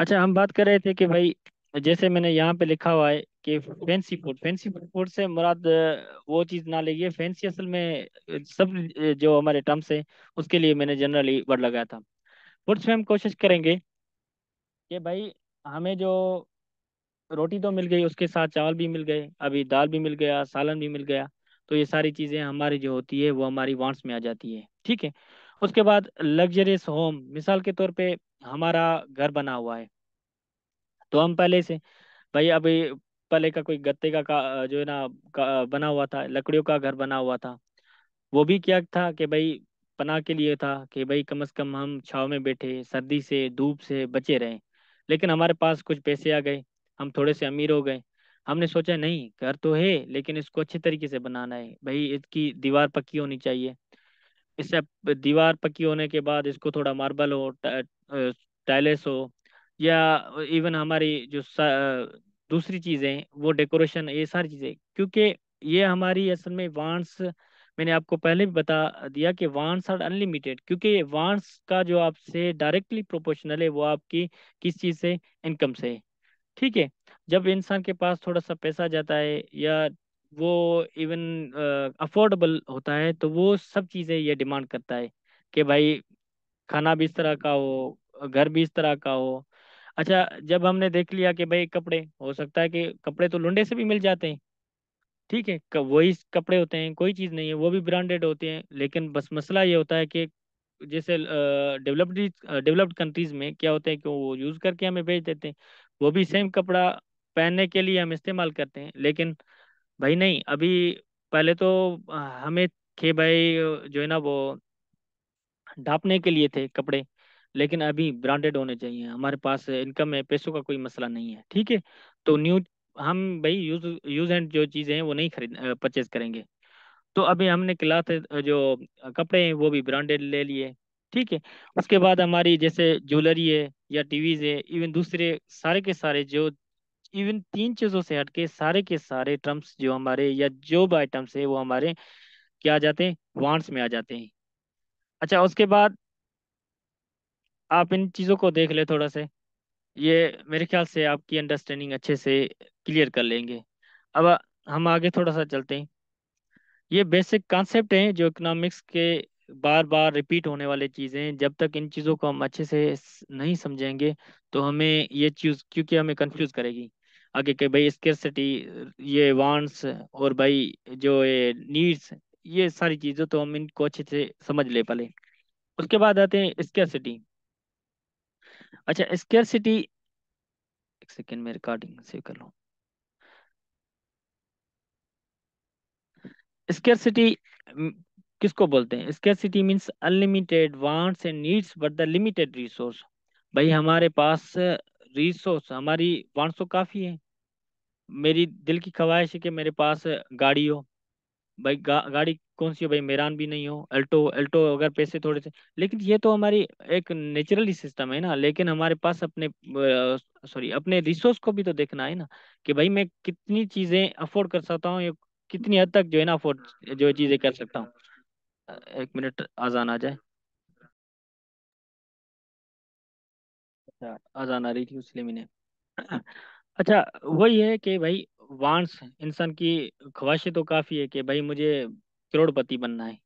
अच्छा हम बात कर रहे थे कि भाई जैसे मैंने यहाँ पे लिखा हुआ है कि फैंसी फूड फैंसी फूड से मुराद वो चीज़ ना लीजिए फैंसी असल में सब जो हमारे टर्म्स हैं उसके लिए मैंने जनरली वर्ड लगाया था फूड्स में हम कोशिश करेंगे कि भाई हमें जो रोटी तो मिल गई उसके साथ चावल भी मिल गए अभी दाल भी मिल गया सालन भी मिल गया तो ये सारी चीज़ें हमारी जो होती है वो हमारी वांट्स में आ जाती है ठीक है उसके बाद लग्जरियस होम मिसाल के तौर पे हमारा घर बना हुआ है तो हम पहले से भाई अभी पहले का कोई गत्ते का, का जो है ना का, बना हुआ था लकड़ियों का घर बना हुआ था वो भी क्या था कि भाई पना के लिए था कि भाई कम से कम हम छाव में बैठे सर्दी से धूप से बचे रहें लेकिन हमारे पास कुछ पैसे आ गए हम थोड़े से अमीर हो गए हमने सोचा नहीं घर तो है लेकिन इसको अच्छे तरीके से बनाना है भाई इसकी दीवार पक्की होनी चाहिए इसे दीवार पक्की होने के बाद इसको थोड़ा मार्बल हो टाइलेस हो या इवन हमारी जो दूसरी चीज़ें वो डेकोरेशन ये सारी चीज़ें क्योंकि ये हमारी असल में वांट्स मैंने आपको पहले भी बता दिया कि वांट्स आर अनलिमिटेड क्योंकि वांट्स का जो आपसे डायरेक्टली प्रोपोर्शनल है वो आपकी किस चीज़ से इनकम से ठीक है जब इंसान के पास थोड़ा सा पैसा जाता है या वो इवन अफोर्डेबल होता है तो वो सब चीज़ें ये डिमांड करता है कि भाई खाना भी इस तरह का हो घर भी इस तरह का हो अच्छा जब हमने देख लिया कि भाई कपड़े हो सकता है कि कपड़े तो लुंडे से भी मिल जाते हैं ठीक है वही कपड़े होते हैं कोई चीज़ नहीं है वो भी ब्रांडेड होते हैं लेकिन बस मसला ये होता है कि जैसे डेवलप्ड डेवलप्ड कंट्रीज में क्या होते हैं कि वो यूज़ करके हमें भेज देते हैं वो भी सेम कपड़ा पहनने के लिए हम इस्तेमाल करते हैं लेकिन भाई नहीं अभी पहले तो हमें थे भाई जो है ना वो ढापने के लिए थे कपड़े लेकिन अभी ब्रांडेड होने चाहिए हमारे पास इनकम है पैसों का कोई मसला नहीं है ठीक है तो न्यू हम भाई यूज यूज एंड जो चीज़ें हैं वो नहीं खरीद परचेज करेंगे तो अभी हमने क्लॉथ जो कपड़े हैं वो भी ब्रांडेड ले लिए ठीक है उसके बाद हमारी जैसे ज्वेलरी है या टीवीज है इवन दूसरे सारे के सारे जो इवन तीन चीज़ों से हटके सारे के सारे टर्म्स जो हमारे या जो भी आइटम्स है वो हमारे क्या आ जाते हैं वांट्स में आ जाते हैं अच्छा उसके बाद आप इन चीज़ों को देख ले थोड़ा से ये मेरे ख्याल से आपकी अंडरस्टैंडिंग अच्छे से क्लियर कर लेंगे अब हम आगे थोड़ा सा चलते हैं ये बेसिक कॉन्सेप्ट हैं जो इकोनॉमिक्स के बार बार रिपीट होने वाले चीज़ें जब तक इन चीज़ों को हम अच्छे से नहीं समझेंगे तो हमें ये चीज़ क्योंकि हमें कंफ्यूज करेगी आगे के भाई स्केरसिटी ये वांट्स और भाई जो ये नीड्स ये सारी चीज़ें तो हम इनको अच्छे से समझ ले पाले उसके बाद आते हैं स्केरसिटी अच्छा स्केरसिटी एक सेकेंड में रिकॉर्डिंग सेव कर लो स्केरसिटी किसको बोलते हैं scarcity means unlimited wants and needs but the limited resource भाई हमारे पास रिसोर्स हमारी सौ तो काफ़ी है मेरी दिल की ख्वाहिश है कि मेरे पास गाड़ी हो भाई गा, गाड़ी कौन सी हो भाई मेरान भी नहीं हो अल्टो अल्टो अगर पैसे थोड़े से लेकिन ये तो हमारी एक नेचुरली सिस्टम है ना लेकिन हमारे पास अपने सॉरी अपने रिसोर्स को भी तो देखना है ना कि भाई मैं कितनी चीज़ें अफोर्ड कर सकता हूँ कितनी हद तक जो है ना अफोर्ड जो चीज़ें कर सकता हूँ एक मिनट आजान आ जाए अच्छा अजान आ रही थी इसलिए मैंने अच्छा वही है कि भाई वांस इंसान की ख्वाहिशें तो काफ़ी है कि भाई मुझे करोड़पति बनना है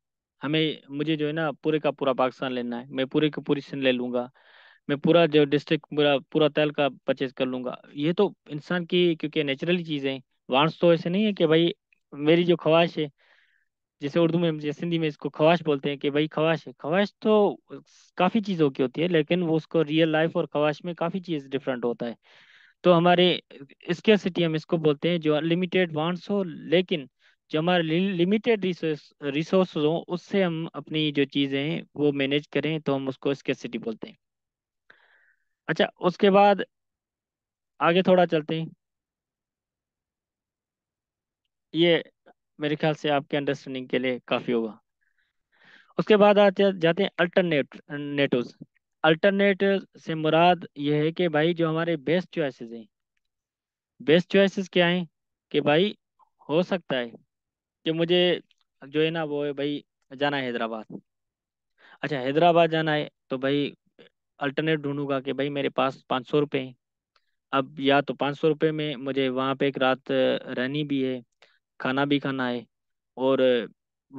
हमें मुझे जो है ना पूरे का पूरा पाकिस्तान लेना है मैं पूरे का पूरी सिंध ले लूंगा मैं पूरा जो डिस्ट्रिक्ट पूरा पूरा तेल का परचेज कर लूंगा ये तो इंसान की क्योंकि नेचुरली चीज़ें वांस तो ऐसे नहीं है कि भाई मेरी जो ख्वाहिश है जैसे उर्दू में जैसे सिंधी में इसको खवाश बोलते हैं कि भाई खवाश है खवाश तो काफ़ी चीज़ों की होती है लेकिन वो उसको रियल लाइफ और खवाश में काफ़ी चीज़ डिफरेंट होता है तो हमारे इसके सिटी हम इसको बोलते हैं जो अनलिमिटेड वांट्स हो लेकिन जो हमारे लिमिटेड रिसोर्स हो उससे हम अपनी जो चीज़ें हैं वो मैनेज करें तो हम उसको स्केसिटी सिटी बोलते हैं अच्छा उसके बाद आगे थोड़ा चलते हैं ये मेरे ख्याल से आपके अंडरस्टैंडिंग के लिए काफ़ी होगा उसके बाद आते जाते हैं अल्टरनेट नेटिव अल्टरनेट से मुराद ये है कि भाई जो हमारे बेस्ट चॉइसेस हैं बेस्ट चॉइसेस क्या हैं कि भाई हो सकता है कि मुझे जो है ना वो है भाई जाना है हैदराबाद अच्छा हैदराबाद जाना है तो भाई अल्टरनेट ढूंढूंगा कि भाई मेरे पास पाँच सौ रुपये हैं अब या तो पाँच सौ रुपये में मुझे वहाँ पे एक रात रहनी भी है खाना भी खाना है और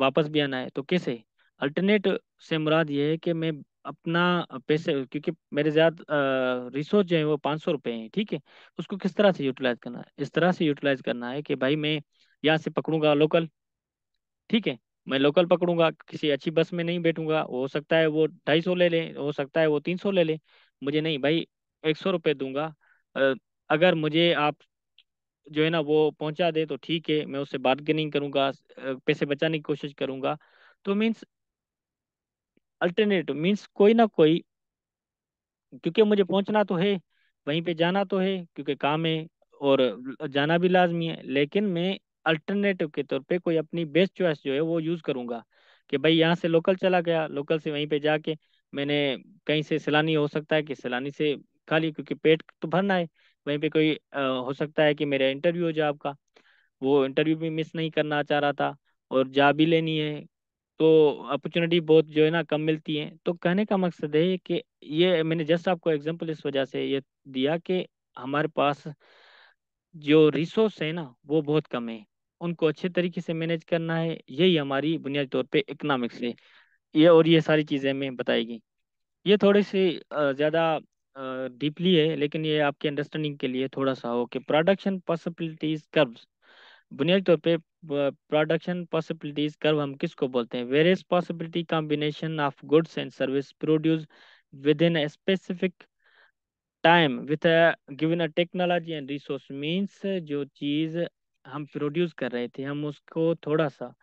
वापस भी आना है तो कैसे अल्टरनेट से मुराद ये है कि मैं अपना पैसे क्योंकि मेरे ज़्यादा रिसोर्स जो है वो पाँच सौ रुपये हैं ठीक है उसको किस तरह से यूटिलाइज करना है इस तरह से यूटिलाइज करना है कि भाई मैं यहाँ से पकड़ूंगा लोकल ठीक है मैं लोकल पकड़ूंगा किसी अच्छी बस में नहीं बैठूंगा हो सकता है वो ढाई सौ ले लें हो सकता है वो तीन सौ ले लें मुझे नहीं भाई एक सौ रुपये दूंगा अगर मुझे आप जो है ना वो पहुंचा दे तो ठीक है मैं उससे बार्गेनिंग करूंगा पैसे बचाने की कोशिश करूंगा तो मीन्स अल्टरनेटिव मीन्स कोई ना कोई क्योंकि मुझे पहुंचना तो है वहीं पे जाना तो है क्योंकि काम है और जाना भी लाजमी है लेकिन मैं अल्टरनेटिव के तौर पे कोई अपनी बेस्ट चॉइस जो है वो यूज़ करूंगा कि भाई यहाँ से लोकल चला गया लोकल से वहीं पे जाके मैंने कहीं से सैलानी हो सकता है कि सैलानी से खा ली क्योंकि पेट तो भरना है वहीं पे कोई आ, हो सकता है कि मेरा इंटरव्यू हो जॉब का वो इंटरव्यू भी मिस नहीं करना चाह रहा था और जा भी लेनी है तो अपॉर्चुनिटी बहुत जो है ना कम मिलती है तो कहने का मकसद है कि ये मैंने जस्ट आपको एग्जाम्पल इस वजह से ये दिया कि हमारे पास जो रिसोर्स है ना वो बहुत कम है उनको अच्छे तरीके से मैनेज करना है यही हमारी बुनियादी तौर पे इकोनॉमिक्स है ये और ये सारी चीज़ें हमें बताएगी ये थोड़ी सी ज़्यादा डीपली है लेकिन ये आपके अंडरस्टैंडिंग के लिए थोड़ा सा हो कि प्रोडक्शन पॉसिबिलिटीज कर्व बुनियादी तौर पे प्रोडक्शन पॉसिबिलिटीज कर्व हम किसको बोलते हैं various possibility combination of goods and service produce within a specific time with given a technology and resource means जो चीज़ हम प्रोड्यूस कर रहे थे हम उसको थोड़ा सा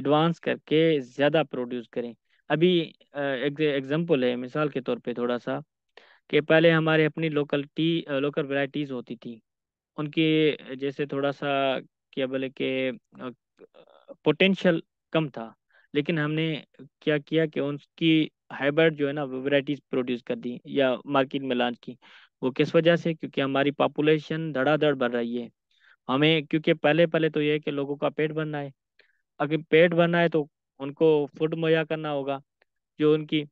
एडवांस करके ज़्यादा प्रोड्यूस करें अभी एग्जाम्पल है मिसाल के तौर पे थोड़ा सा कि पहले हमारे अपनी लोकल टी लोकल वैराइटीज़ होती थी उनकी जैसे थोड़ा सा क्या बोले कि पोटेंशियल कम था लेकिन हमने क्या किया कि उनकी हाइब्रिड जो है ना वैराइटीज प्रोड्यूस कर दी या मार्केट में लॉन्च की वो किस वजह से क्योंकि हमारी पॉपुलेशन धड़ाधड़ बढ़ रही है हमें क्योंकि पहले पहले तो ये है कि लोगों का पेट भरना है अगर पेट भरना है तो उनको फूड मुहैया करना होगा जो उनकी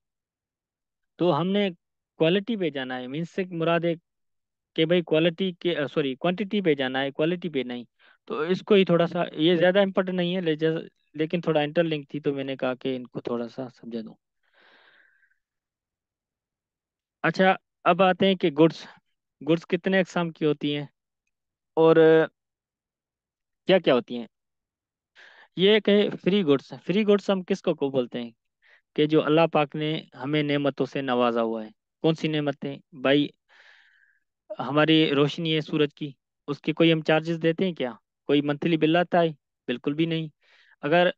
तो हमने क्वालिटी पे जाना है मीन्स से मुराद है कि भाई क्वालिटी के सॉरी क्वांटिटी पे जाना है क्वालिटी पे नहीं तो इसको ही थोड़ा सा ये ज़्यादा इम्पोर्टेंट नहीं है ले लेकिन थोड़ा इंटरलिंक थी तो मैंने कहा कि इनको थोड़ा सा समझा दूँ अच्छा अब आते हैं कि गुड्स गुड्स कितने अकसाम की होती हैं और क्या क्या होती हैं ये कहे फ्री गुड्स फ्री गुड्स हम किसको को बोलते हैं कि जो अल्लाह पाक ने हमें नेमतों से नवाजा हुआ है कौन सी नेमतें भाई हमारी रोशनी है सूरज की उसके कोई हम चार्जेस देते हैं क्या कोई मंथली बिल आता है बिल्कुल भी नहीं अगर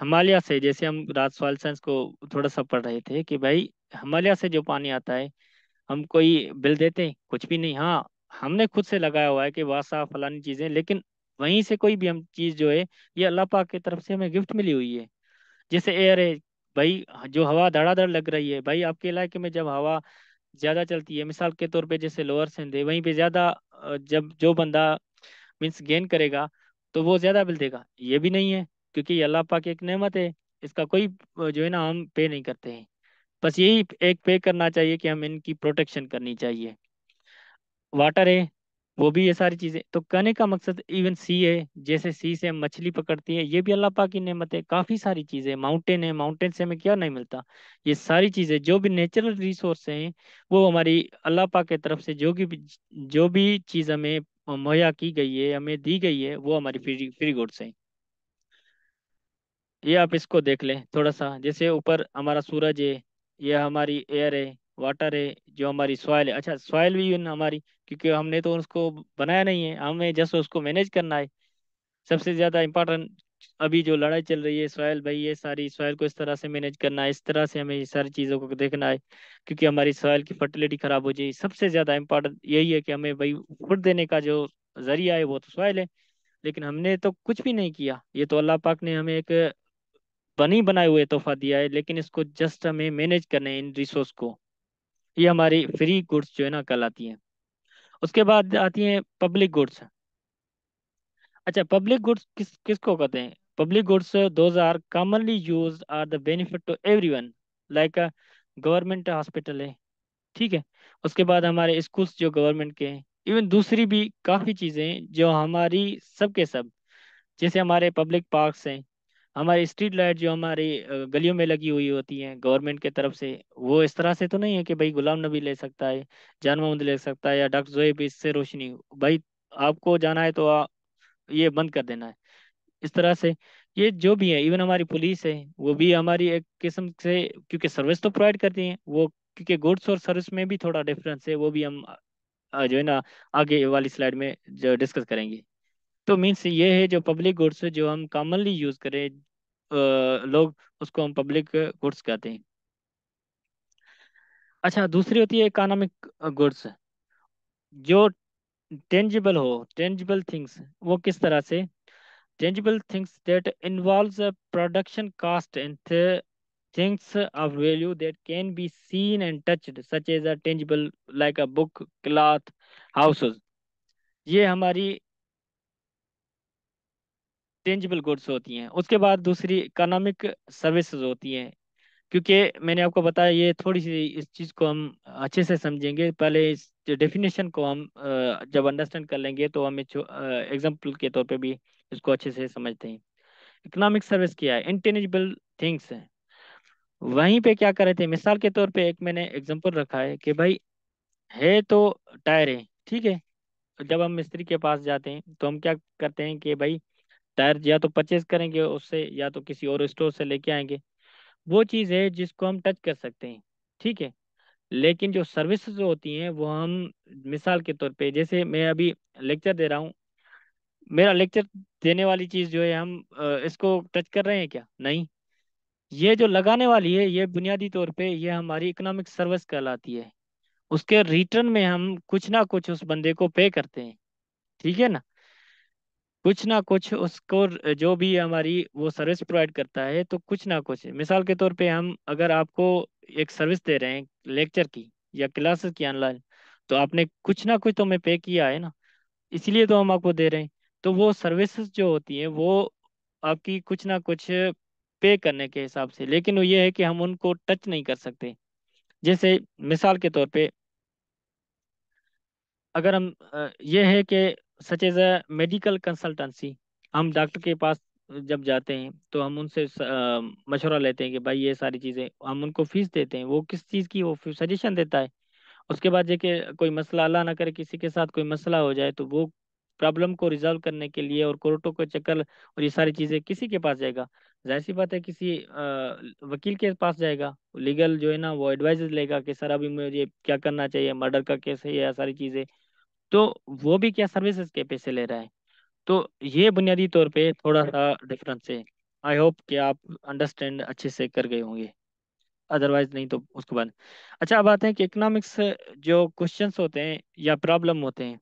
हिमालय से जैसे हम रात सॉइल साइंस को थोड़ा सा पढ़ रहे थे कि भाई हिमालय से जो पानी आता है हम कोई बिल देते हैं कुछ भी नहीं हाँ हमने खुद से लगाया हुआ है कि वासा फलानी चीजें लेकिन वहीं से कोई भी हम चीज जो है ये अल्लाह पाक की तरफ से हमें गिफ्ट मिली हुई है जैसे एयर है भाई जो हवा धड़ाधड़ लग रही है भाई आपके इलाके में जब हवा ज्यादा चलती है मिसाल के तौर पे जैसे लोअर सिंध है वहीं पे ज्यादा जब जो बंदा मीन्स गेन करेगा तो वो ज्यादा बिल देगा ये भी नहीं है क्योंकि अल्लाह पाक एक नेमत है इसका कोई जो है ना हम पे नहीं करते हैं बस यही एक पे करना चाहिए कि हम इनकी प्रोटेक्शन करनी चाहिए वाटर है वो भी ये सारी चीजें तो कहने का मकसद इवन सी है जैसे सी से मछली पकड़ती है ये भी अल्लाह पाक की नेमत है काफी सारी चीजें माउंटेन है माउंटेन से हमें क्या नहीं मिलता ये सारी चीजें जो भी नेचुरल रिसोर्स हैं वो हमारी अल्लाह पाक की तरफ से जो भी जो भी चीज हमें मुहैया की गई है हमें दी गई है वो हमारी फ्री फ्री से हैं ये आप इसको देख ले थोड़ा सा जैसे ऊपर हमारा सूरज है यह हमारी एयर है वाटर है जो हमारी सॉयल है अच्छा सॉयल भी हमारी क्योंकि हमने तो उसको बनाया नहीं है हमें जस्ट उसको मैनेज करना है सबसे ज़्यादा इम्पोर्टेंट अभी जो लड़ाई चल रही है सॉयल भाई ये सारी सॉयल को इस तरह से मैनेज करना है इस तरह से हमें सारी चीज़ों को देखना है क्योंकि हमारी सॉयल की फर्टिलिटी ख़राब हो जाएगी सबसे ज़्यादा इम्पोर्टेंट यही है कि हमें भाई फुट देने का जो जरिया है वो तो सॉयल है लेकिन हमने तो कुछ भी नहीं किया ये तो अल्लाह पाक ने हमें एक बनी बनाए हुए तोहफा दिया है लेकिन इसको जस्ट हमें मैनेज करना है इन रिसोर्स को ये हमारी फ्री गुड्स जो है ना कल आती हैं उसके बाद आती है पब्लिक गुड्स अच्छा पब्लिक गुड्स किस किसको कहते हैं public goods those are commonly use are the benefit to one like government hospital है ठीक है उसके बाद हमारे स्कूल्स जो गवर्नमेंट के हैं इवन दूसरी भी काफ़ी चीज़ें जो हमारी सबके सब जैसे हमारे पब्लिक पार्क्स हैं हमारी स्ट्रीट लाइट जो हमारी गलियों में लगी हुई होती हैं गवर्नमेंट के तरफ से वो इस तरह से तो नहीं है कि भाई गुलाम नबी ले सकता है जान महमूद ले सकता है या डॉक्टर जोहेब इससे रोशनी भाई आपको जाना है तो आ, ये बंद कर देना है इस तरह से ये जो भी है इवन हमारी पुलिस है वो भी हमारी एक किस्म से क्योंकि सर्विस तो प्रोवाइड करती है वो क्योंकि गुड्स और सर्विस में भी थोड़ा डिफरेंस है वो भी हम जो है ना आगे वाली स्लाइड में जो डिस्कस करेंगे तो मीन्स ये है जो पब्लिक गुड्स जो हम कॉमनली यूज करें लोग उसको हम पब्लिक गुड्स कहते हैं अच्छा दूसरी होती है इकोनॉमिक गुड्स जो टेंजिबल हो टेंजिबल थिंग्स वो किस तरह से tangible things that involve production cost and things of value that can be seen and touched such as a tangible like a book cloth houses ये हमारी टेंजिबल गुड्स होती हैं उसके बाद दूसरी इकोनॉमिक सर्विसेज होती हैं क्योंकि मैंने आपको बताया ये थोड़ी सी इस चीज़ को हम अच्छे से समझेंगे पहले इस डेफिनेशन को हम जब अंडरस्टैंड कर लेंगे तो हम एग्जाम्पल के तौर पे भी इसको अच्छे से समझते हैं इकोनॉमिक सर्विस क्या है इंटेनिजिबल थिंग्स हैं वहीं पे क्या कर रहे थे मिसाल के तौर पे एक मैंने एग्जांपल रखा है कि भाई है तो टायर है ठीक है जब हम मिस्त्री के पास जाते हैं तो हम क्या करते हैं कि भाई टायर या तो परचेज करेंगे उससे या तो किसी और स्टोर से लेके आएंगे वो चीज़ है जिसको हम टच कर सकते हैं ठीक है लेकिन जो सर्विसेज होती हैं वो हम मिसाल के तौर पे जैसे मैं अभी लेक्चर दे रहा हूँ मेरा लेक्चर देने वाली चीज़ जो है हम इसको टच कर रहे हैं क्या नहीं ये जो लगाने वाली है ये बुनियादी तौर पे ये हमारी इकोनॉमिक सर्विस कहलाती है उसके रिटर्न में हम कुछ ना कुछ उस बंदे को पे करते हैं ठीक है ना कुछ ना कुछ उसको जो भी हमारी वो सर्विस प्रोवाइड करता है तो कुछ ना कुछ मिसाल के तौर पे हम अगर आपको एक सर्विस दे रहे हैं लेक्चर की या क्लासेस की ऑनलाइन तो आपने कुछ ना कुछ तो हमें पे किया है ना इसलिए तो हम आपको दे रहे हैं तो वो सर्विसेज जो होती हैं वो आपकी कुछ ना कुछ पे करने के हिसाब से लेकिन वो ये है कि हम उनको टच नहीं कर सकते जैसे मिसाल के तौर पे अगर हम ये है कि such as a medical consultancy हम डॉक्टर के पास जब जाते हैं तो हम उनसे मशवरा लेते हैं कि भाई ये सारी चीज़ें हम उनको फीस देते हैं वो किस चीज़ की वो सजेशन देता है उसके बाद जैसे कोई मसला अल्लाह ना करे किसी के साथ कोई मसला हो जाए तो वो प्रॉब्लम को रिजॉल्व करने के लिए और कोर्टों को चक्कर और ये सारी चीज़ें किसी के पास जाएगा जाहिर सी बात है किसी आ, वकील के पास जाएगा लीगल जो है ना वो एडवाइज लेगा कि सर अभी मुझे क्या करना चाहिए मर्डर का केस है या सारी चीज़ें तो वो भी क्या सर्विसेज के पैसे ले रहा है तो ये बुनियादी तौर पे थोड़ा सा डिफरेंस है आई होप कि आप अंडरस्टैंड अच्छे से कर गए होंगे अदरवाइज नहीं तो उसके बाद अच्छा अब आते हैं कि इकोनॉमिक्स जो क्वेश्चन होते हैं या प्रॉब्लम होते हैं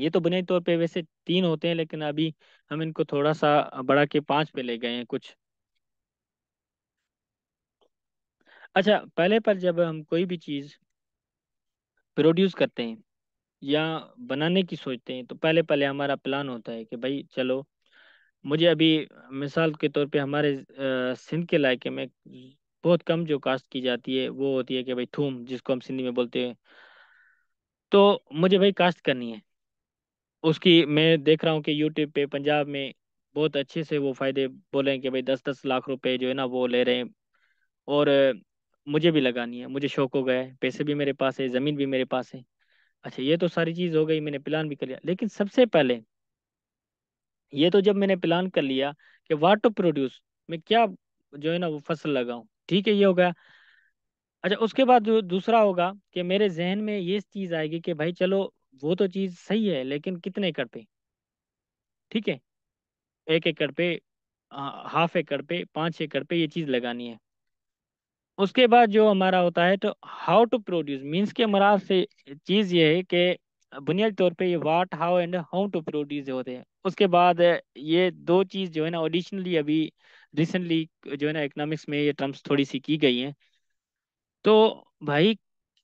ये तो बुनियादी तौर पे वैसे तीन होते हैं लेकिन अभी हम इनको थोड़ा सा बढ़ा के पांच पे ले गए हैं कुछ अच्छा पहले पर जब हम कोई भी चीज़ प्रोड्यूस करते हैं या बनाने की सोचते हैं तो पहले पहले हमारा प्लान होता है कि भाई चलो मुझे अभी मिसाल के तौर पे हमारे सिंध के इलाके में बहुत कम जो काश्त की जाती है वो होती है कि भाई थूम जिसको हम सिंधी में बोलते हैं तो मुझे भाई काश्त करनी है उसकी मैं देख रहा हूँ कि यूट्यूब पे पंजाब में बहुत अच्छे से वो फायदे बोले कि भाई दस दस लाख रुपए जो है ना वो ले रहे हैं और मुझे भी लगानी है मुझे शौक हो गया है पैसे भी मेरे पास है ज़मीन भी मेरे पास है अच्छा ये तो सारी चीज़ हो गई मैंने प्लान भी कर लिया लेकिन सबसे पहले ये तो जब मैंने प्लान कर लिया कि वाट टू प्रोड्यूस मैं क्या जो है ना वो फसल लगाऊं ठीक है ये हो गया अच्छा उसके बाद जो दूसरा होगा कि मेरे जहन में ये चीज़ आएगी कि भाई चलो वो तो चीज़ सही है लेकिन कितने एकड़ पे ठीक है एक एकड़ पे हाँ, हाफ एकड़ पे पाँच एकड़ पे ये चीज़ लगानी है उसके बाद जो हमारा होता है तो हाउ टू प्रोड्यूस मीन्स के मराज से चीज़ ये है कि बुनियादी तौर पे ये what how and how to produce होते हैं उसके बाद ये दो चीज़ जो है ना ऑडिशनली अभी रिसेंटली जो है ना इकोनॉमिक्स में ये टर्म्स थोड़ी सी की गई हैं तो भाई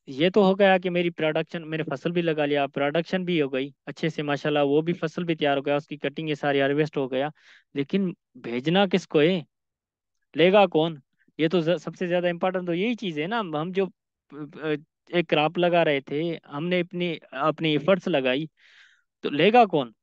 ये तो हो गया कि मेरी प्रोडक्शन मेरे फसल भी लगा लिया प्रोडक्शन भी हो गई अच्छे से माशाल्लाह वो भी फसल भी तैयार हो गया उसकी कटिंग ये सारी हार्वेस्ट हो गया लेकिन भेजना किसको है लेगा कौन ये तो सबसे ज्यादा इम्पोर्टेंट तो यही चीज है ना हम जो एक क्रॉप लगा रहे थे हमने अपनी अपनी एफर्ट्स लगाई तो लेगा कौन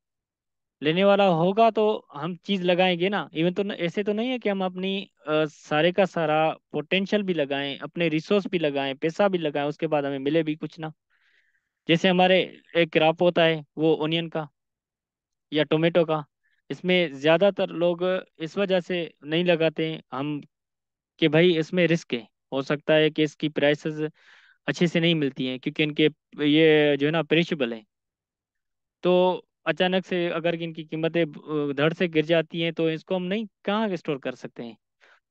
लेने वाला होगा तो हम चीज लगाएंगे ना इवन तो ऐसे तो नहीं है कि हम अपनी आ, सारे का सारा पोटेंशियल भी लगाएं अपने रिसोर्स भी लगाएं पैसा भी लगाएं उसके बाद हमें मिले भी कुछ ना जैसे हमारे एक क्रॉप होता है वो ओनियन का या टोमेटो का इसमें ज़्यादातर लोग इस वजह से नहीं लगाते हम कि भाई इसमें रिस्क है हो सकता है कि इसकी प्राइसेस अच्छे से नहीं मिलती हैं क्योंकि इनके ये जो है ना पेरिशेबल है तो अचानक से अगर इनकी कीमतें धड़ से गिर जाती हैं तो इसको हम नहीं कहाँ स्टोर कर सकते हैं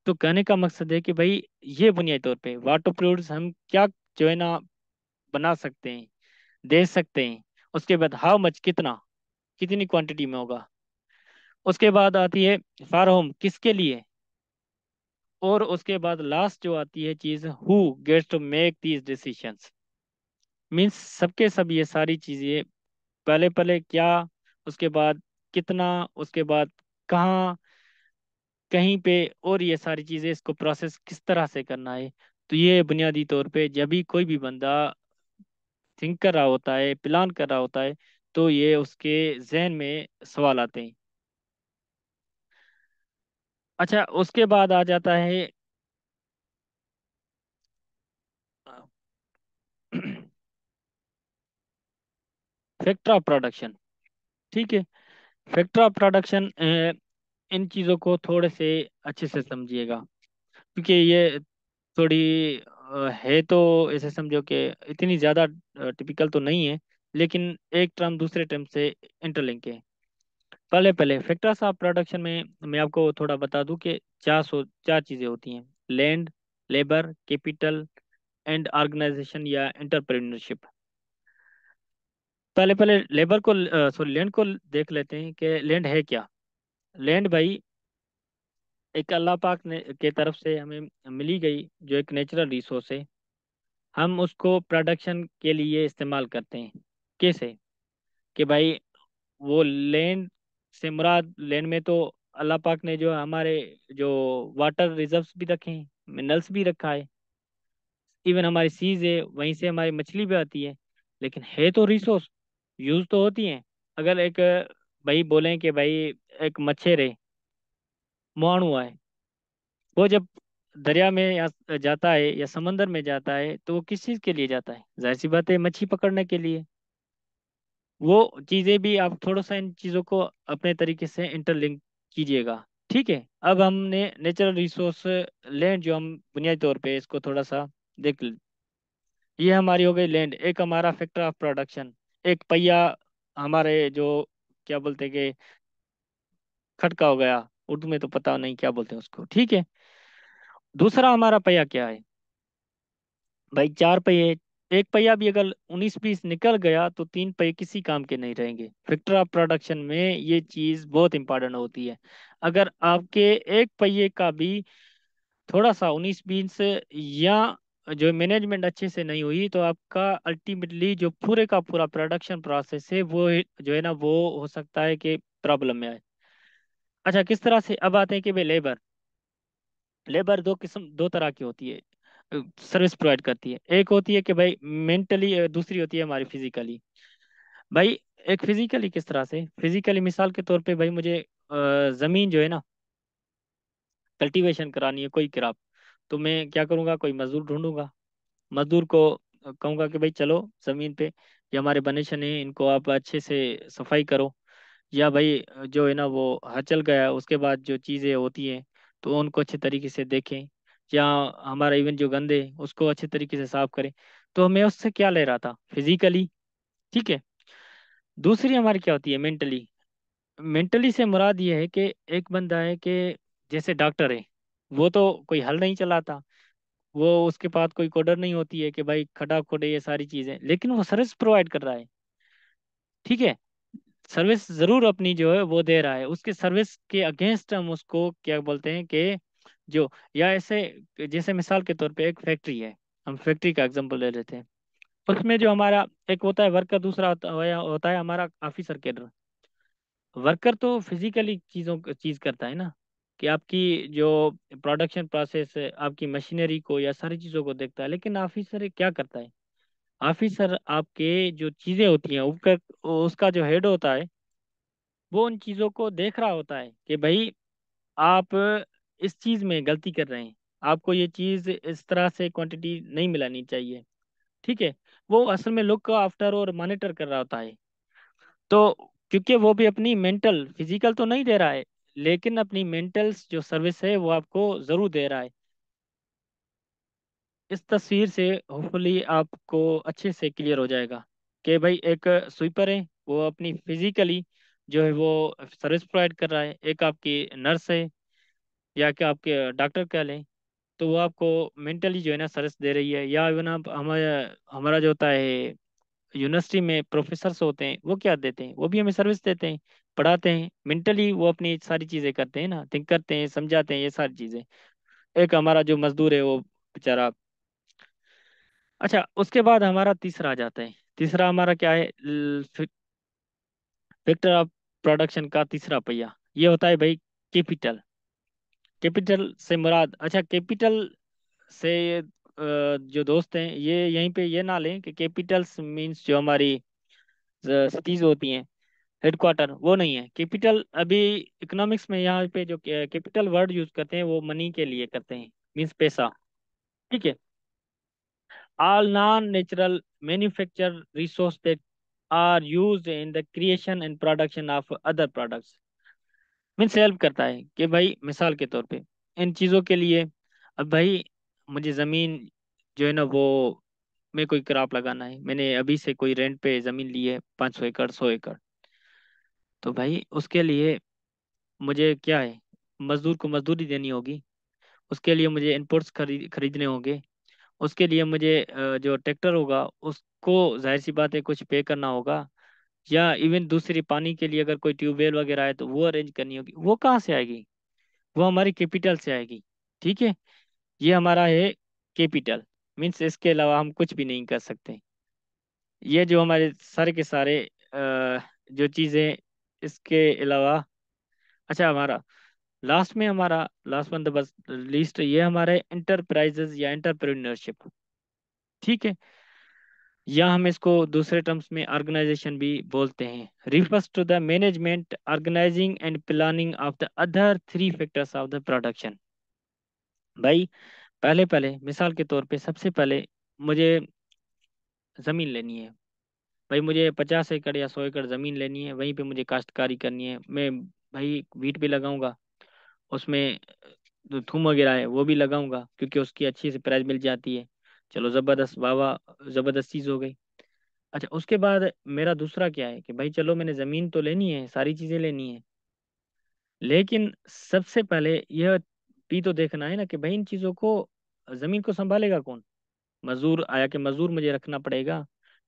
तो कहने का मकसद है कि भाई ये बुनियादी तौर पे वाटर प्रूफ हम क्या जो है ना बना सकते हैं दे सकते हैं उसके बाद हाउ मच कितना कितनी क्वांटिटी में होगा उसके बाद आती है फार होम किसके लिए और उसके बाद लास्ट जो आती है चीज who gets to make these decision means सबके सब ये सारी चीजें पहले पहले क्या उसके बाद कितना उसके बाद कहाँ कहीं पे और ये सारी चीजें इसको प्रोसेस किस तरह से करना है तो ये बुनियादी तौर पे जब भी कोई भी बंदा थिंक कर रहा होता है प्लान कर रहा होता है तो ये उसके जहन में सवाल आते हैं अच्छा उसके बाद आ जाता है फैक्टर ऑफ प्रोडक्शन ठीक है फैक्टर ऑफ प्रोडक्शन इन चीज़ों को थोड़े से अच्छे से समझिएगा क्योंकि ये थोड़ी है तो ऐसे समझो कि इतनी ज़्यादा टिपिकल तो नहीं है लेकिन एक टर्म दूसरे टर्म से इंटरलिंक है पहले पहले फैक्टर साहब प्रोडक्शन में मैं आपको थोड़ा बता दूं कि चार सौ चार चीज़ें होती हैं land labour capital and organisation या एंटरप्रेन्योरशिप पहले पहले लेबर को सॉरी लैंड को देख लेते हैं कि लैंड है क्या लैंड भाई एक अल्लाह पाक ने के तरफ से हमें मिली गई जो एक नेचुरल रिसोर्स है हम उसको प्रोडक्शन के लिए इस्तेमाल करते हैं कैसे कि भाई वो लैंड से मुराद लेन में तो अल्लाह पाक ने जो हमारे जो वाटर रिजर्व्स भी रखे हैं मिनरल्स भी रखा है इवन हमारी सीज है वहीं से हमारी मछली भी आती है लेकिन है तो रिसोर्स यूज़ तो होती हैं अगर एक भाई बोलें कि भाई एक मच्छर है मुआणु है वो जब दरिया में या जाता है या समंदर में जाता है तो वो किस चीज़ के लिए जाता है जाहिर सी बात है मच्छी पकड़ने के लिए वो चीज़ें भी आप थोड़ा सा इन चीज़ों को अपने तरीके से इंटरलिंक कीजिएगा ठीक है अब हमने नेचुरल रिसोर्स लैंड जो हम बुनियादी तौर पे इसको थोड़ा सा देख ये हमारी हो गई लैंड एक हमारा फैक्टर ऑफ प्रोडक्शन एक पहिया हमारे जो क्या बोलते हैं कि खटका हो गया उर्दू में तो पता नहीं क्या बोलते हैं उसको ठीक है दूसरा हमारा पहिया क्या है भाई चार पहिए एक पहिया भी अगर उन्नीस बीस निकल गया तो तीन पहिए किसी काम के नहीं रहेंगे फैक्टर ऑफ प्रोडक्शन में ये चीज बहुत इंपॉर्टेंट होती है अगर आपके एक पहिए का भी थोड़ा सा उन्नीस बीस या जो मैनेजमेंट अच्छे से नहीं हुई तो आपका अल्टीमेटली जो पूरे का पूरा प्रोडक्शन प्रोसेस है वो जो है ना वो हो सकता है कि प्रॉब्लम में आए अच्छा किस तरह से अब आते हैं कि भाई लेबर लेबर दो किस्म दो तरह की होती है सर्विस प्रोवाइड करती है एक होती है कि भाई मेंटली दूसरी होती है हमारी फिजिकली भाई एक फिजिकली किस तरह से फिजिकली मिसाल के तौर पे भाई मुझे ज़मीन जो है ना कल्टीवेशन करानी है कोई क्राप तो मैं क्या करूँगा कोई मजदूर ढूंढूंगा मजदूर को कहूँगा कि भाई चलो ज़मीन पे ये हमारे बने शने इनको आप अच्छे से सफाई करो या भाई जो है ना वो हचल गया उसके बाद जो चीज़ें होती हैं तो उनको अच्छे तरीके से देखें या हमारा इवन जो गंदे है उसको अच्छे तरीके से साफ करें तो मैं उससे क्या ले रहा था फिजिकली ठीक है दूसरी हमारी क्या होती है मेंटली मेंटली से मुराद ये है कि एक बंदा है कि जैसे डॉक्टर है वो तो कोई हल नहीं चलाता वो उसके पास कोई कोडर नहीं होती है कि भाई खड़ा खोडे ये सारी चीज़ें लेकिन वो सर्विस प्रोवाइड कर रहा है ठीक है सर्विस ज़रूर अपनी जो है वो दे रहा है उसके सर्विस के अगेंस्ट हम उसको क्या बोलते हैं कि जो या ऐसे जैसे मिसाल के तौर पे एक फैक्ट्री है हम फैक्ट्री का एग्जांपल ले लेते हैं उसमें जो हमारा एक होता है वर्कर दूसरा होता है हमारा ऑफिसर कैडर वर्कर तो फिजिकली चीज़ों चीज़ करता है ना कि आपकी जो प्रोडक्शन प्रोसेस है आपकी मशीनरी को या सारी चीज़ों को देखता है लेकिन ऑफिसर क्या करता है ऑफिसर आपके जो चीज़ें होती हैं उसका उसका जो हेड होता है वो उन चीज़ों को देख रहा होता है कि भाई आप इस चीज़ में गलती कर रहे हैं आपको ये चीज़ इस तरह से क्वांटिटी नहीं मिलानी चाहिए ठीक है वो असल में लुक आफ्टर और मॉनिटर कर रहा होता है तो क्योंकि वो भी अपनी मेंटल फिजिकल तो नहीं दे रहा है लेकिन अपनी मेंटल जो सर्विस है वो आपको ज़रूर दे रहा है इस तस्वीर से होपफुली आपको अच्छे से क्लियर हो जाएगा कि भाई एक स्वीपर है वो अपनी फिजिकली जो है वो सर्विस प्रोवाइड कर रहा है एक आपकी नर्स है या कि आपके डॉक्टर कह लें तो वो आपको मेंटली जो है ना सर्विस दे रही है या इवन आप हमारा हमारा जो होता है यूनिवर्सिटी में प्रोफेसर्स होते हैं वो क्या देते हैं वो भी हमें सर्विस देते हैं पढ़ाते हैं मेंटली वो अपनी सारी चीज़ें करते हैं ना थिंक करते हैं समझाते हैं ये सारी चीज़ें एक हमारा जो मजदूर है वो बेचारा अच्छा उसके बाद हमारा तीसरा आ जाता है तीसरा हमारा क्या है फैक्टर ऑफ प्रोडक्शन का तीसरा पहिया ये होता है भाई कैपिटल कैपिटल से मुराद अच्छा कैपिटल से जो दोस्त हैं ये यहीं पे ये ना लें कि कैपिटल्स मींस जो हमारी सिटीज़ होती हैं हेडक्वार्टर वो नहीं है कैपिटल अभी इकोनॉमिक्स में यहाँ पे जो कैपिटल वर्ड यूज करते हैं वो मनी के लिए करते हैं मीन्स पैसा ठीक है all non natural manufacture resource that are used in the creation and production of other products means help करता है कि भाई मिसाल के तौर पे इन चीज़ों के लिए अब भाई मुझे ज़मीन जो है ना वो मैं कोई क्राप लगाना है मैंने अभी से कोई रेंट पे ज़मीन ली है पाँच सौ एकड़ सौ एकड़ तो भाई उसके लिए मुझे क्या है मज़दूर को मजदूरी देनी होगी उसके लिए मुझे इनपुट्स खरीद खरीदने होंगे उसके लिए मुझे जो ट्रैक्टर होगा उसको जाहिर सी बात है कुछ पे करना होगा या इवन दूसरी पानी के लिए अगर कोई ट्यूबवेल वगैरह है तो वो अरेंज करनी होगी वो कहाँ से आएगी वो हमारी कैपिटल से आएगी ठीक है ये हमारा है कैपिटल मीन्स इसके अलावा हम कुछ भी नहीं कर सकते ये जो हमारे सारे के सारे जो चीज़ें इसके अलावा अच्छा हमारा लास्ट में हमारा last one the bus list ये हमारे इंटरप्राइजेज या इंटरप्रीनरशिप ठीक है या हम इसको दूसरे टर्म्स में ऑर्गेनाइजेशन भी बोलते हैं refers to the management organising and planning of the other three factors of the production भाई पहले पहले मिसाल के तौर पे सबसे पहले मुझे ज़मीन लेनी है भाई मुझे पचास एकड़ या सौ एकड़ ज़मीन लेनी है वहीं पे मुझे काश्तकारी करनी है मैं भाई वीट भी लगाऊंगा उसमें थूम वगैरह है वो भी लगाऊंगा क्योंकि उसकी अच्छी से प्राइस मिल जाती है चलो ज़बरदस्त वाह ज़बरदस्त चीज़ हो गई अच्छा उसके बाद मेरा दूसरा क्या है कि भाई चलो मैंने ज़मीन तो लेनी है सारी चीज़ें लेनी है लेकिन सबसे पहले यह भी तो देखना है ना कि भाई इन चीज़ों को ज़मीन को संभालेगा कौन मजदूर आया कि मजदूर मुझे रखना पड़ेगा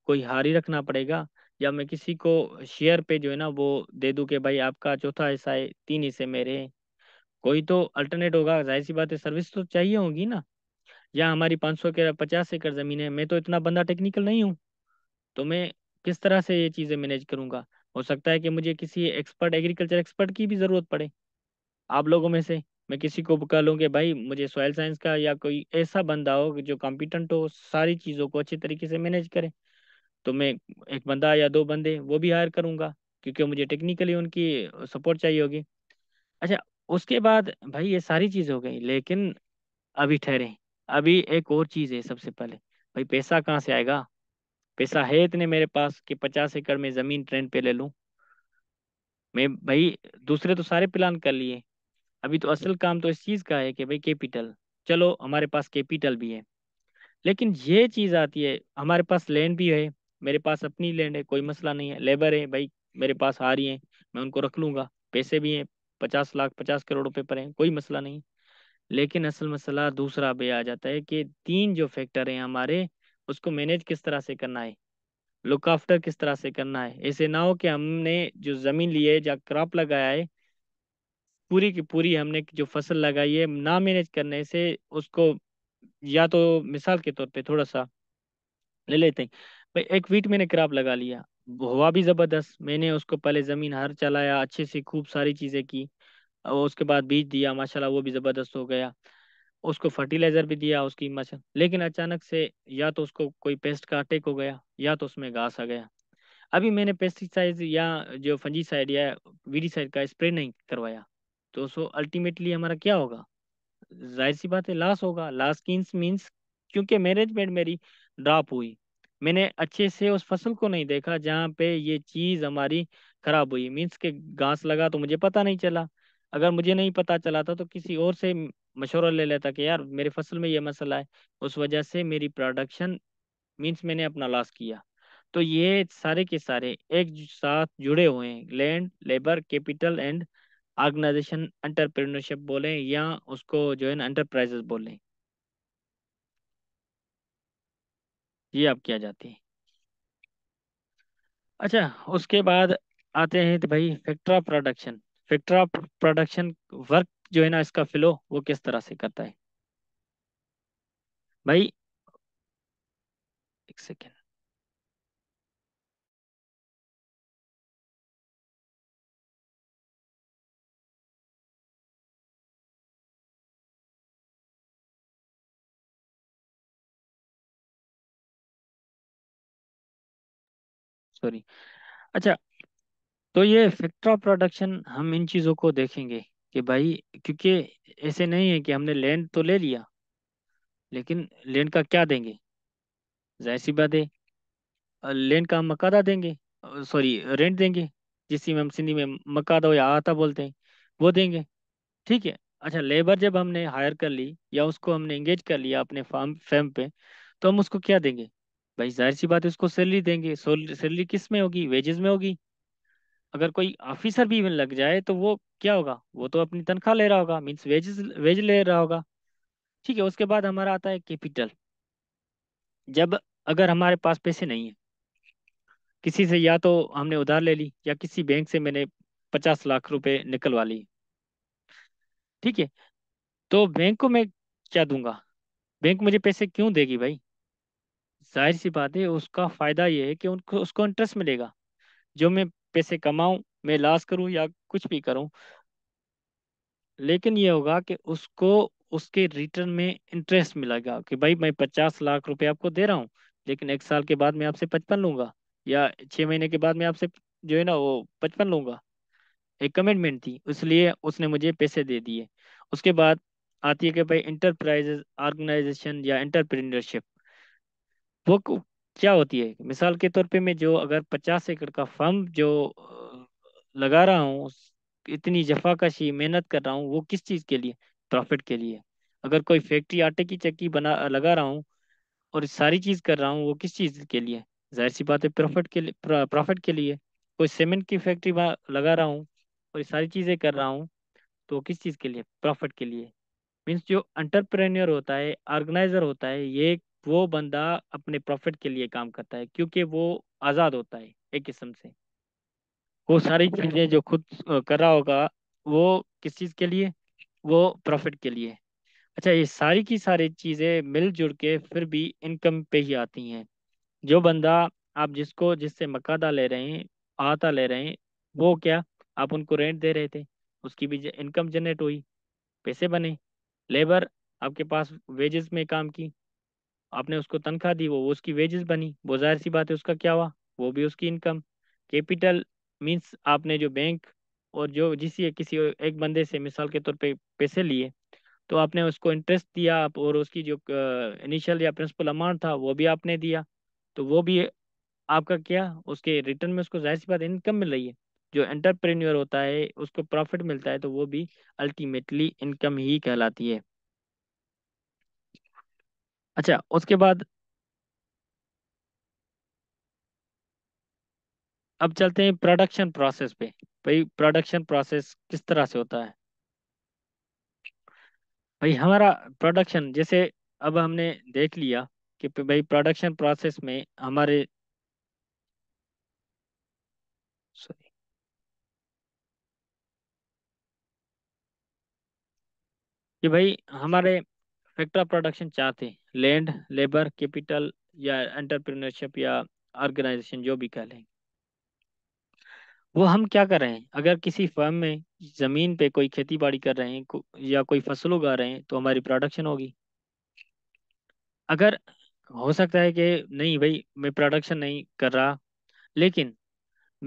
कोई हारी रखना पड़ेगा या मैं किसी को शेयर पे जो है ना वो दे दू कि भाई आपका चौथा हिस्सा है तीन हिस्से मेरे हैं कोई तो अल्टरनेट होगा जाहिर सी बात है सर्विस तो चाहिए होगी ना या हमारी पाँच सौ के पचास एकड़ ज़मीन है मैं तो इतना बंदा टेक्निकल नहीं हूँ तो मैं किस तरह से ये चीज़ें मैनेज करूँगा हो सकता है कि मुझे किसी एक्सपर्ट एग्रीकल्चर एक्सपर्ट की भी ज़रूरत पड़े आप लोगों में से मैं किसी को कह लूँ कि भाई मुझे सॉयल साइंस का या कोई ऐसा बंदा हो जो कॉम्पिटेंट हो सारी चीज़ों को अच्छे तरीके से मैनेज करे तो मैं एक बंदा या दो बंदे वो भी हायर करूँगा क्योंकि मुझे टेक्निकली उनकी सपोर्ट चाहिए होगी अच्छा उसके बाद भाई ये सारी चीज़ हो गई लेकिन अभी ठहरे अभी एक और चीज है सबसे पहले भाई पैसा कहाँ से आएगा पैसा है इतने मेरे पास कि पचास एकड़ में जमीन ट्रेंड पे ले लूं मैं भाई दूसरे तो सारे प्लान कर लिए अभी तो असल काम तो इस चीज का है कि भाई कैपिटल चलो हमारे पास कैपिटल भी है लेकिन ये चीज आती है हमारे पास लैंड भी है मेरे पास अपनी लैंड है कोई मसला नहीं है लेबर है भाई मेरे पास आ रही है मैं उनको रख लूंगा पैसे भी हैं पचास लाख पचास करोड़ रुपए पर हैं कोई मसला नहीं लेकिन असल मसला दूसरा भी आ जाता है कि तीन जो फैक्टर हैं हमारे उसको मैनेज किस तरह से करना है लुक आफ्टर किस तरह से करना है ऐसे ना हो कि हमने जो ज़मीन ली है या क्रॉप लगाया है पूरी की पूरी हमने जो फसल लगाई है ना मैनेज करने से उसको या तो मिसाल के तौर पे थोड़ा सा ले लेते हैं भाई एक वीट मैंने क्रॉप लगा लिया हुआ भी ज़बरदस्त मैंने उसको पहले ज़मीन हर चलाया अच्छे से खूब सारी चीज़ें की उसके बाद बीज दिया माशाल्लाह वो भी ज़बरदस्त हो गया उसको फर्टिलाइज़र भी दिया उसकी माशा लेकिन अचानक से या तो उसको कोई पेस्ट का अटैक हो गया या तो उसमें घास आ गया अभी मैंने पेस्टिसाइड या जो फंजीसाइड या वीडीसाइड का स्प्रे नहीं करवाया तो सो अल्टीमेटली हमारा क्या होगा जाहिर सी बात है लॉस होगा लॉस कीन्स मीन्स क्योंकि मैनेजमेंट मेरी ड्रॉप हुई मैंने अच्छे से उस फसल को नहीं देखा जहाँ पे ये चीज़ हमारी खराब हुई मीन्स के घास लगा तो मुझे पता नहीं चला अगर मुझे नहीं पता चला था तो किसी और से मशवरा ले लेता कि यार मेरे फसल में ये मसला है उस वजह से मेरी प्रोडक्शन मीन्स मैंने अपना लॉस किया तो ये सारे के सारे एक साथ जुड़े हुए हैं land labour capital and organisation entrepreneurship बोलें या उसको जो है ना एंटरप्राइजेस बोलें ये आप किया जाती है अच्छा उसके बाद आते हैं तो भाई factory of production factor of production work जो है ना इसका फ्लो वो किस तरह से करता है भाई एक सेकेंड सॉरी अच्छा तो ये फैक्टर ऑफ प्रोडक्शन हम इन चीज़ों को देखेंगे कि भाई क्योंकि ऐसे नहीं है कि हमने लैंड तो ले लिया लेकिन लैंड का क्या देंगे जाहिर सी बात है लैंड का हम मकादा देंगे सॉरी रेंट देंगे जिसकी हम सिंधी में मकादा या आता बोलते हैं वो देंगे ठीक है अच्छा लेबर जब हमने हायर कर ली या उसको हमने इंगेज कर लिया अपने फार्म फैम पे तो हम उसको क्या देंगे भाई जाहिर सी बात है उसको सैलरी देंगे सैलरी किस में होगी वेजेस में होगी अगर कोई ऑफिसर भी लग जाए तो वो क्या होगा वो तो अपनी तनख्वाह ले रहा होगा मीन्स वेज वेज ले रहा होगा ठीक है उसके बाद हमारा आता है कैपिटल जब अगर हमारे पास पैसे नहीं है किसी से या तो हमने उधार ले ली या किसी बैंक से मैंने पचास लाख रुपए निकलवा ली ठीक है तो बैंक को मैं क्या दूंगा बैंक मुझे पैसे क्यों देगी भाई जाहिर सी बात है उसका फायदा ये है कि उनको उसको इंटरेस्ट मिलेगा जो मैं पैसे कमाऊं मैं इलाज करूं या कुछ भी करूं लेकिन ये होगा कि उसको उसके रिटर्न में इंटरेस्ट मिलेगा कि भाई मैं पचास लाख रुपए आपको दे रहा हूं लेकिन एक साल के बाद मैं आपसे पचपन लूंगा या छः महीने के बाद मैं आपसे जो है ना वो पचपन लूंगा एक कमिटमेंट थी इसलिए उसने मुझे पैसे दे दिए उसके बाद आती है कि भाई इंटरप्राइजेज ऑर्गेनाइजेशन या इंटरप्रीनरशिप वो क्या होती है मिसाल के तौर पे मैं जो अगर पचास एकड़ का फर्म जो लगा रहा हूँ इतनी जफाकशी मेहनत कर रहा हूँ वो किस चीज़ के लिए प्रॉफिट के लिए अगर कोई फैक्ट्री आटे की चक्की बना लगा रहा हूँ और सारी चीज़ कर रहा हूँ वो किस चीज़ के लिए जाहिर सी बात है प्रॉफिट के लिए प्रॉफिट के लिए कोई सीमेंट की फैक्ट्री लगा रहा हूँ और सारी चीज़ें कर रहा हूँ तो किस चीज़ के लिए प्रॉफिट के लिए मीन्स जो अंटरप्रेन्योर होता है ऑर्गेनाइजर होता है ये वो बंदा अपने प्रॉफिट के लिए काम करता है क्योंकि वो आज़ाद होता है एक किस्म से वो सारी अच्छा। चीज़ें जो खुद कर रहा होगा वो किस चीज़ के लिए वो प्रॉफिट के लिए अच्छा ये सारी की सारी चीज़ें मिलजुल के फिर भी इनकम पे ही आती हैं जो बंदा आप जिसको जिससे मकादा ले रहे हैं आता ले रहे हैं वो क्या आप उनको रेंट दे रहे थे उसकी भी इनकम जनरेट हुई पैसे बने लेबर आपके पास वेजेस में काम की आपने उसको तनख्वाह दी वो उसकी वेजेस बनी वो जाहिर सी बात है उसका क्या हुआ वो भी उसकी इनकम कैपिटल मीन्स आपने जो बैंक और जो जिस किसी एक बंदे से मिसाल के तौर पे पैसे लिए तो आपने उसको इंटरेस्ट दिया और उसकी जो इनिशियल या प्रिंसिपल अमाउंट था वो भी आपने दिया तो वो भी आपका क्या उसके रिटर्न में उसको जाहिर सी बात इनकम मिल रही है जो एंटरप्रेन्योर होता है उसको प्रॉफिट मिलता है तो वो भी अल्टीमेटली इनकम ही कहलाती है अच्छा उसके बाद अब चलते हैं प्रोडक्शन प्रोसेस पे भाई प्रोडक्शन प्रोसेस किस तरह से होता है भाई हमारा प्रोडक्शन जैसे अब हमने देख लिया कि भाई प्रोडक्शन प्रोसेस में हमारे सॉरी कि भाई हमारे फैक्टर ऑफ प्रोडक्शन चार थे लैंड लेबर कैपिटल या एंटरप्रेन्योरशिप या ऑर्गेनाइजेशन जो भी कह लें वो हम क्या कर रहे हैं अगर किसी फर्म में ज़मीन पे कोई खेती बाड़ी कर रहे हैं को, या कोई फसल उगा रहे हैं तो हमारी प्रोडक्शन होगी अगर हो सकता है कि नहीं भाई मैं प्रोडक्शन नहीं कर रहा लेकिन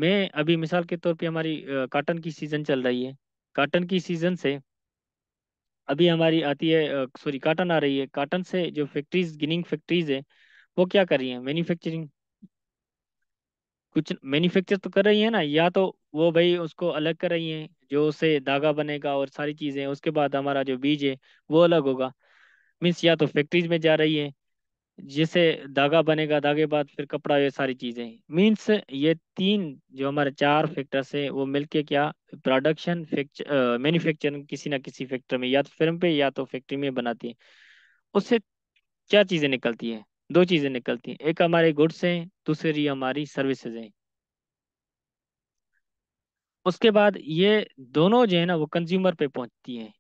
मैं अभी मिसाल के तौर पे हमारी कॉटन की सीज़न चल रही है कॉटन की सीज़न से अभी हमारी आती है सॉरी काटन आ रही है काटन से जो फैक्ट्रीज गिनिंग फैक्ट्रीज है वो क्या कर रही है मैन्युफैक्चरिंग कुछ मैन्युफैक्चर तो कर रही है ना या तो वो भाई उसको अलग कर रही है जो उससे धागा बनेगा और सारी चीजें उसके बाद हमारा जो बीज है वो अलग होगा मीन्स या तो फैक्ट्रीज में जा रही है जैसे धागा बनेगा धागे बाद फिर कपड़ा ये सारी चीजें मीन्स ये तीन जो हमारे चार फैक्टर्स है वो मिलके क्या प्रोडक्शन मैन्युफैक्चरिंग किसी ना किसी फैक्ट्री में या तो फिल्म पे या तो फैक्ट्री में बनाती है उससे क्या चीजें निकलती है दो चीजें निकलती हैं एक हमारे गुड्स हैं दूसरी हमारी सर्विसेज हैं उसके बाद ये दोनों जो है ना वो कंज्यूमर पे पहुंचती हैं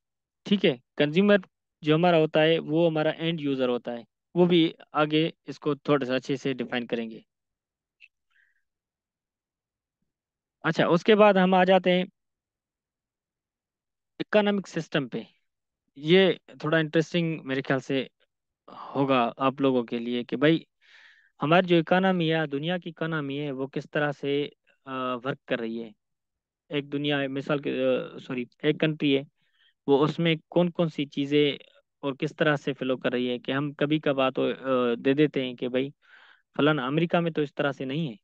ठीक है कंज्यूमर जो हमारा होता है वो हमारा एंड यूजर होता है वो भी आगे इसको थोड़ा सा अच्छे से डिफाइन करेंगे अच्छा उसके बाद हम आ जाते हैं इकोनॉमिक सिस्टम पे ये थोड़ा इंटरेस्टिंग मेरे ख्याल से होगा आप लोगों के लिए कि भाई हमारी जो इकोनॉमी है दुनिया की इकोनॉमी है वो किस तरह से वर्क कर रही है एक दुनिया मिसाल के सॉरी एक कंट्री है वो उसमें कौन कौन सी चीज़ें और किस तरह से फ्लो कर रही है कि हम कभी कभार तो दे देते हैं कि भाई फलन अमेरिका में तो इस तरह से नहीं है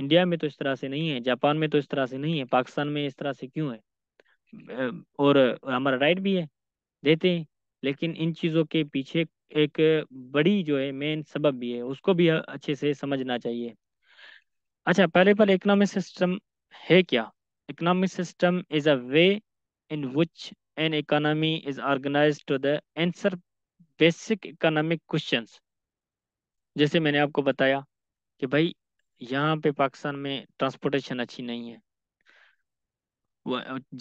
इंडिया में तो इस तरह से नहीं है जापान में तो इस तरह से नहीं है पाकिस्तान में इस तरह से क्यों है और हमारा राइट भी है देते हैं लेकिन इन चीज़ों के पीछे एक बड़ी जो है मेन सबब भी है उसको भी अच्छे से समझना चाहिए अच्छा पहले पहले इकोनॉमिक सिस्टम है क्या economic system is a way in which an economy is organized to the answer basic economic questions जैसे मैंने आपको बताया कि भाई यहाँ पे पाकिस्तान में ट्रांसपोर्टेशन अच्छी नहीं है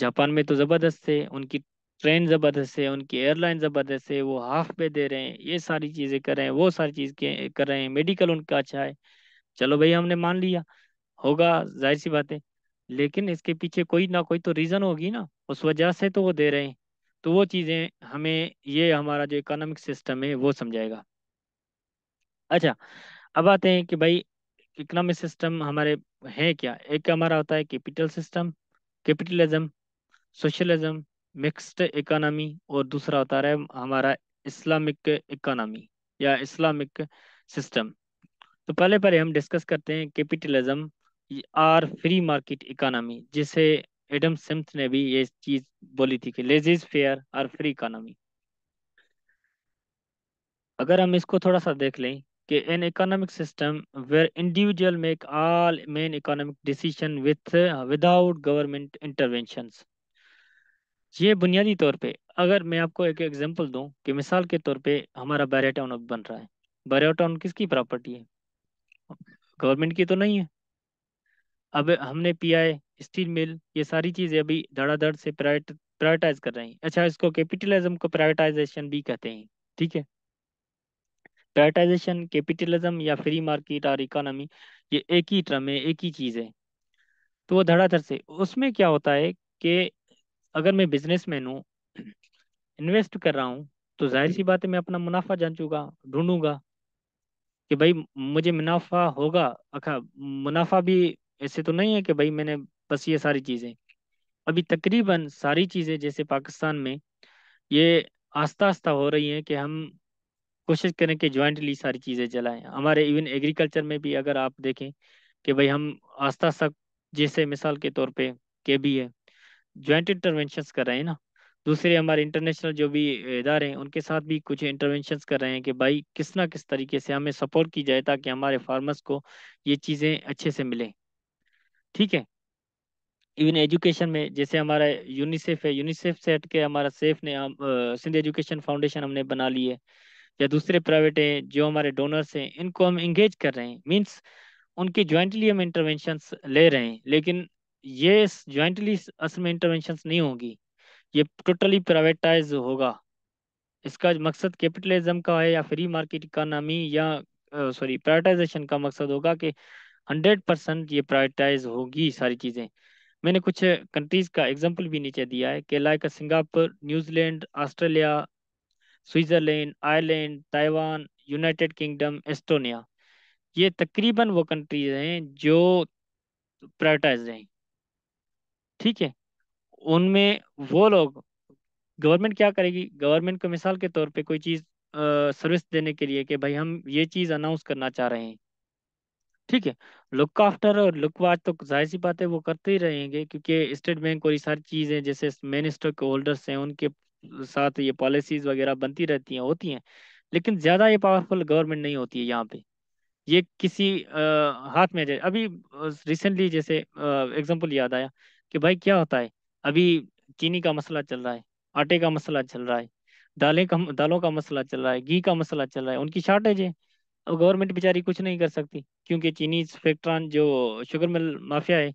जापान में तो ज़बरदस्त है उनकी ट्रेन ज़बरदस्त है उनकी एयरलाइन ज़बरदस्त है वो हाफ पे दे रहे हैं ये सारी चीज़ें कर रहे हैं वो सारी चीज़ कर रहे हैं मेडिकल उनका अच्छा है चलो भाई हमने मान लिया होगा जाहिर सी बातें लेकिन इसके पीछे कोई ना कोई तो रीज़न होगी ना उस वजह से तो वो दे रहे हैं तो वो चीज़ें हमें ये हमारा जो इकोनॉमिक सिस्टम है वो समझाएगा अच्छा अब आते हैं कि भाई इकोनॉमिक सिस्टम हमारे हैं क्या एक हमारा होता है capital system capitalism socialism mixed economy और दूसरा होता है हमारा इस्लामिक इकोनॉमी या इस्लामिक सिस्टम तो पहले पहले हम डिस्कस करते हैं capitalism or free market economy जिसे एडम सिम्थ ने भी ये चीज बोली थी कि लेजीज फेयर और फ्री इकोनॉमी अगर हम इसको थोड़ा सा देख लें कि an economic system where individual make all main economic decision with without government intervention ये बुनियादी तौर पे अगर मैं आपको एक एग्जांपल दूं कि मिसाल के तौर पे हमारा बैरिया टाउन अब बन रहा है बैरिया टाउन किसकी प्रॉपर्टी है गवर्नमेंट की तो नहीं है अब हमने पीआई स्टील मिल ये सारी चीज़ें अभी धड़ाधड़ से प्रायोरिटाइज कर रहे हैं अच्छा इसको कैपिटलिज्म को प्रायोरिटाइजेशन भी कहते हैं ठीक है prioritisation capitalism or free market और इकोनॉमी ये एक ही ट्रम है एक ही चीज़ है तो वो धड़ाधड़ से उसमें क्या होता है कि अगर मैं बिजनेस मैन हूँ इन्वेस्ट कर रहा हूँ तो जाहिर सी बात है मैं अपना मुनाफा जान चुका ढूंढूंगा कि भाई मुझे मुनाफा होगा अखा मुनाफा भी ऐसे तो नहीं है कि भाई मैंने बस ये सारी चीज़ें अभी तकरीबन सारी चीज़ें जैसे पाकिस्तान में ये आस्ता आस्ता हो रही हैं कि हम कोशिश करें कि ज्वाइंटली सारी चीज़ें जलाएं हमारे इवन एग्रीकल्चर में भी अगर आप देखें कि भाई हम आस्ता आस्ता जैसे मिसाल के तौर पे के भी है ज्वाइंट इंटरवेंशन कर रहे हैं ना दूसरे हमारे इंटरनेशनल जो भी इदारे हैं उनके साथ भी कुछ इंटरवेंशन कर रहे हैं कि भाई किस ना किस तरीके से हमें सपोर्ट की जाए ताकि हमारे फार्मर्स को ये चीज़ें अच्छे से मिलें ठीक है इवन एजुकेशन में जैसे हमारा यूनिसेफ है यूनिसेफ से हटके हमारा सेफ ने हम सिंध एजुकेशन फाउंडेशन हमने बना लिए या दूसरे प्राइवेट हैं जो हमारे डोनर्स हैं इनको हम इंगेज कर रहे हैं मींस उनकी ज्वाइंटली हम इंटरवेंशन ले रहे हैं लेकिन ये ज्वाइंटली असल में इंटरवेंशन नहीं होगी ये टोटली प्राइवेटाइज होगा इसका मकसद कैपिटलिज्म का है या फ्री मार्केट इकानमी या सॉरी प्राइवेटाइजेशन का मकसद होगा कि हंड्रेड परसेंट ये प्राइवेटाइज होगी सारी चीज़ें मैंने कुछ कंट्रीज का एग्जाम्पल भी नीचे दिया है कि like Singapore New Zealand Australia Switzerland Ireland Taiwan United Kingdom Estonia ये तकरीबन वो कंट्रीज हैं जो प्रायोरिटाइज हैं ठीक है उनमें वो लोग गवर्नमेंट क्या करेगी गवर्नमेंट को मिसाल के तौर पे कोई चीज़ सर्विस देने के लिए कि भाई हम ये चीज़ अनाउंस करना चाह रहे हैं ठीक है लुक आफ्टर और लुक वाच तो जाहिर सी बात है वो करते ही रहेंगे क्योंकि स्टेट बैंक और ये सारी चीज़ें जैसे मेन स्टॉक होल्डर्स हैं उनके साथ ये पॉलिसीज वगैरह बनती रहती हैं होती हैं लेकिन ज़्यादा ये पावरफुल गवर्नमेंट नहीं होती है यहाँ पे ये किसी आ, हाथ में जाए अभी रिसेंटली जैसे एग्जाम्पल याद आया कि भाई क्या होता है अभी चीनी का मसला चल रहा है आटे का मसला चल रहा है दालें का दालों का मसला चल रहा है घी का मसला चल रहा है उनकी शार्टेज है अब गवर्नमेंट बेचारी कुछ नहीं कर सकती क्योंकि चीनी फैक्ट्रान जो शुगर मिल माफिया है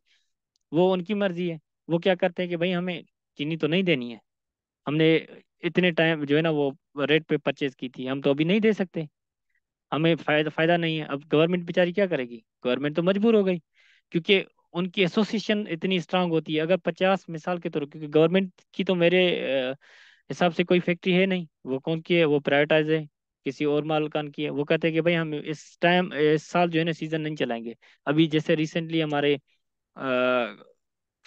वो उनकी मर्जी है वो क्या करते हैं कि भाई हमें चीनी तो नहीं देनी है हमने इतने टाइम जो है ना वो रेट पे परचेज की थी हम तो अभी नहीं दे सकते हमें फायदा फायदा नहीं है अब गवर्नमेंट बेचारी क्या करेगी गवर्नमेंट तो मजबूर हो गई क्योंकि उनकी एसोसिएशन इतनी स्ट्रांग होती है अगर पचास मिसाल के तौर क्योंकि गवर्नमेंट की तो मेरे हिसाब से कोई फैक्ट्री है नहीं वो कौन की है वो प्राइवेटाइज है किसी और मालकान की है वो कहते हैं कि भाई हम इस टाइम इस साल जो है ना सीजन नहीं चलाएंगे अभी जैसे रिसेंटली हमारे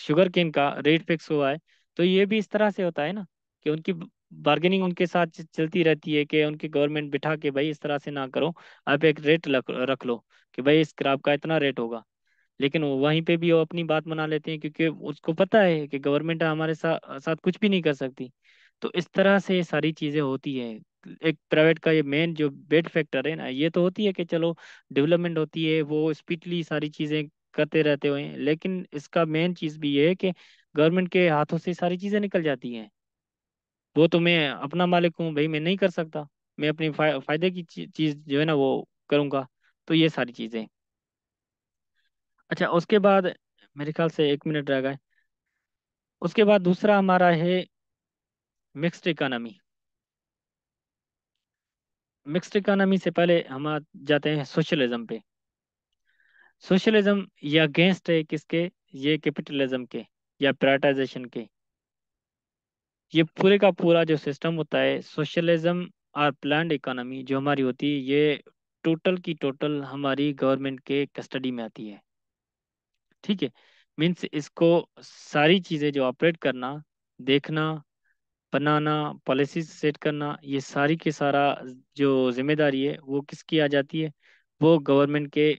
शुगर केन का रेट फिक्स हुआ है तो ये भी इस तरह से होता है ना कि उनकी बार्गेनिंग उनके साथ चलती रहती है कि उनकी गवर्नमेंट बिठा के भाई इस तरह से ना करो आप एक रेट रख लो कि भाई इस क्राप का इतना रेट होगा लेकिन वहीं पे भी वो अपनी बात मना लेते हैं क्योंकि उसको पता है कि गवर्नमेंट हमारे साथ साथ कुछ भी नहीं कर सकती तो इस तरह से सारी चीज़ें होती है एक प्राइवेट का ये मेन जो बेड फैक्टर है ना ये तो होती है कि चलो डेवलपमेंट होती है वो स्पीडली सारी चीज़ें करते रहते हुए लेकिन इसका मेन चीज़ भी ये है कि गवर्नमेंट के हाथों से सारी चीज़ें निकल जाती हैं वो तो मैं अपना मालिक हूँ भाई मैं नहीं कर सकता मैं अपने फायदे की चीज़ जो है ना वो करूंगा तो ये सारी चीज़ें अच्छा उसके बाद मेरे ख्याल से एक मिनट रह गए उसके बाद दूसरा हमारा है मिक्स्ड इकोनॉमी मिक्स्ड इकानमी से पहले हम आ जाते हैं सोशलिज्म पे सोशलिज्म ये अगेंस्ट है किसके ये कैपिटलिज्म के या प्राइवेटाइजेशन के ये पूरे का पूरा जो सिस्टम होता है सोशलिज्म और प्लान इकोनॉमी जो हमारी होती है ये टोटल की टोटल हमारी गवर्नमेंट के कस्टडी में आती है ठीक है मीन्स इसको सारी चीज़ें जो ऑपरेट करना देखना बनाना पॉलिसी सेट करना ये सारी के सारा जो जिम्मेदारी है वो किसकी आ जाती है वो गवर्नमेंट के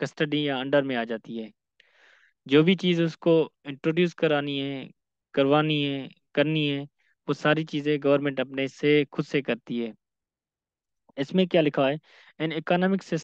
कस्टडी या अंडर में आ जाती है जो भी चीज़ उसको इंट्रोड्यूस करानी है करवानी है करनी है वो सारी चीज़ें गवर्नमेंट अपने से खुद से करती है इसमें क्या लिखा है एन इकोनॉमिक